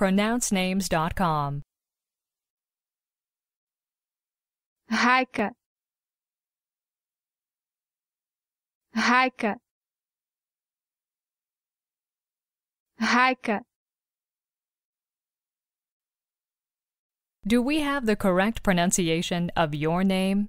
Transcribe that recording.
pronouncenames.com. Heike Heike Heike Do we have the correct pronunciation of your name?